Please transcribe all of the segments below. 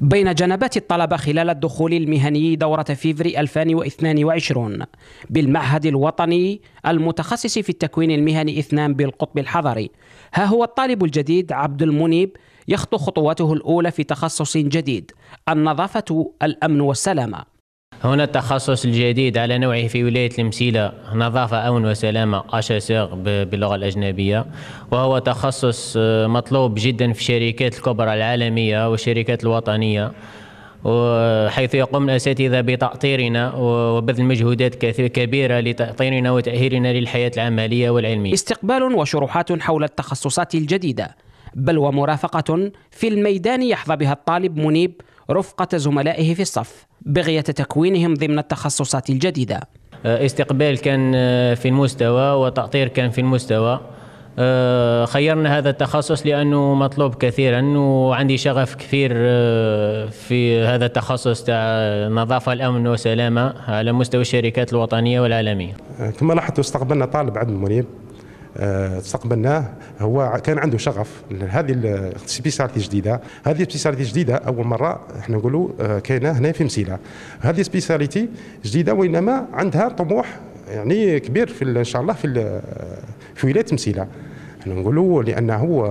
بين جنبات الطلبة خلال الدخول المهني دورة فيفري 2022 بالمعهد الوطني المتخصص في التكوين المهني اثنان بالقطب الحضري ها هو الطالب الجديد عبد المنيب يخطو خطواته الأولى في تخصص جديد النظافة الأمن والسلامة هنا التخصص الجديد على نوعه في ولاية المسيلة نظافة أمن وسلامة أشاسيغ باللغة الأجنبية وهو تخصص آه، مطلوب جدا في الشركات الكبرى العالمية والشركات الوطنية حيث يقوم الأساتذة بتأطيرنا وبذل مجهودات كبيرة لتأطيرنا وتأهيلنا للحياة العملية والعلمية استقبال وشروحات حول التخصصات الجديدة بل ومرافقة في الميدان يحظى بها الطالب منيب رفقة زملائه في الصف بغية تكوينهم ضمن التخصصات الجديدة آه، استقبال كان آه، في المستوى وتأطير كان في المستوى آه، خيرنا هذا التخصص لأنه مطلوب كثيرا وعندي شغف كثير في هذا التخصص تاع نظافة الأمن والسلامة على مستوى الشركات الوطنية والعالمية كما لاحظتوا استقبلنا طالب عبد المريب استقبلناه آه، هو كان عنده شغف هذه السبيسياليتي جديده هذه سبيساليتي جديده اول مره احنا نقولوا آه، كاينه هنا في مسيله هذه سبيساليتي جديده وانما عندها طموح يعني كبير في ان شاء الله في في ولايه مسيله احنا نقولوا لانه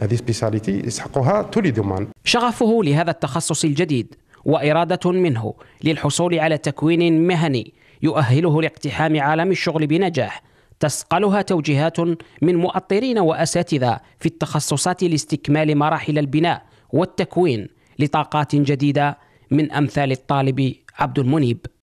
هذه سبيساليتي يسحقها تولي دومان شغفه لهذا التخصص الجديد وإرادة منه للحصول على تكوين مهني يؤهله لاقتحام عالم الشغل بنجاح تسقلها توجيهات من مؤطرين واساتذه في التخصصات لاستكمال مراحل البناء والتكوين لطاقات جديده من امثال الطالب عبد المنيب